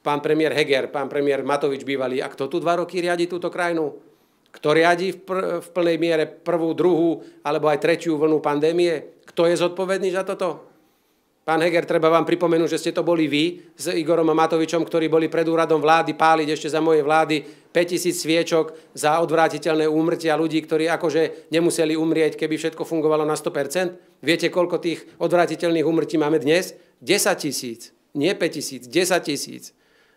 pán premiér Heger, pán premiér Matovič bývalý. A kto tu dva roky riadi túto krajinu? Kto riadi v, pr- v plnej miere prvú, druhú alebo aj tretiu vlnu pandémie? Kto je zodpovedný za toto? Pán Heger, treba vám pripomenúť, že ste to boli vy s Igorom a Matovičom, ktorí boli pred úradom vlády páliť ešte za mojej vlády 5000 sviečok za odvrátiteľné úmrtia ľudí, ktorí akože nemuseli umrieť, keby všetko fungovalo na 100%. Viete, koľko tých odvrátiteľných úmrtí máme dnes? 10 tisíc. Nie 5 tisíc, 10 tisíc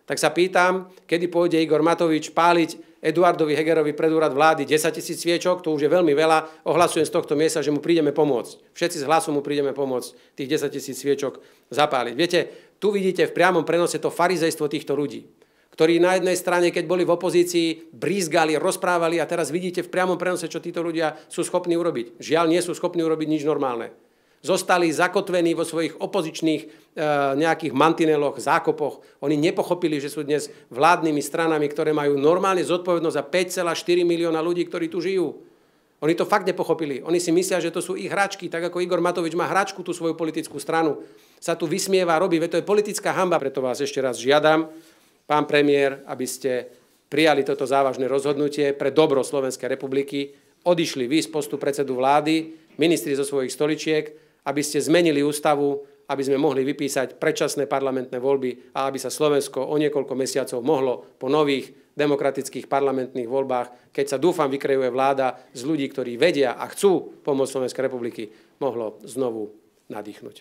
tak sa pýtam, kedy pôjde Igor Matovič páliť Eduardovi Hegerovi pred úrad vlády 10 tisíc sviečok, to už je veľmi veľa, ohlasujem z tohto miesta, že mu prídeme pomôcť. Všetci z hlasu mu prídeme pomôcť tých 10 tisíc sviečok zapáliť. Viete, tu vidíte v priamom prenose to farizejstvo týchto ľudí ktorí na jednej strane, keď boli v opozícii, brízgali, rozprávali a teraz vidíte v priamom prenose, čo títo ľudia sú schopní urobiť. Žiaľ, nie sú schopní urobiť nič normálne zostali zakotvení vo svojich opozičných e, nejakých mantineloch, zákopoch. Oni nepochopili, že sú dnes vládnymi stranami, ktoré majú normálne zodpovednosť za 5,4 milióna ľudí, ktorí tu žijú. Oni to fakt nepochopili. Oni si myslia, že to sú ich hračky, tak ako Igor Matovič má hračku tú svoju politickú stranu. Sa tu vysmieva, robí, veď to je politická hamba. Preto vás ešte raz žiadam, pán premiér, aby ste prijali toto závažné rozhodnutie pre dobro Slovenskej republiky, odišli vy z postu predsedu vlády, ministri zo svojich stoličiek aby ste zmenili ústavu, aby sme mohli vypísať predčasné parlamentné voľby a aby sa Slovensko o niekoľko mesiacov mohlo po nových demokratických parlamentných voľbách, keď sa dúfam vykrejuje vláda z ľudí, ktorí vedia a chcú pomôcť Slovenskej republiky, mohlo znovu nadýchnuť.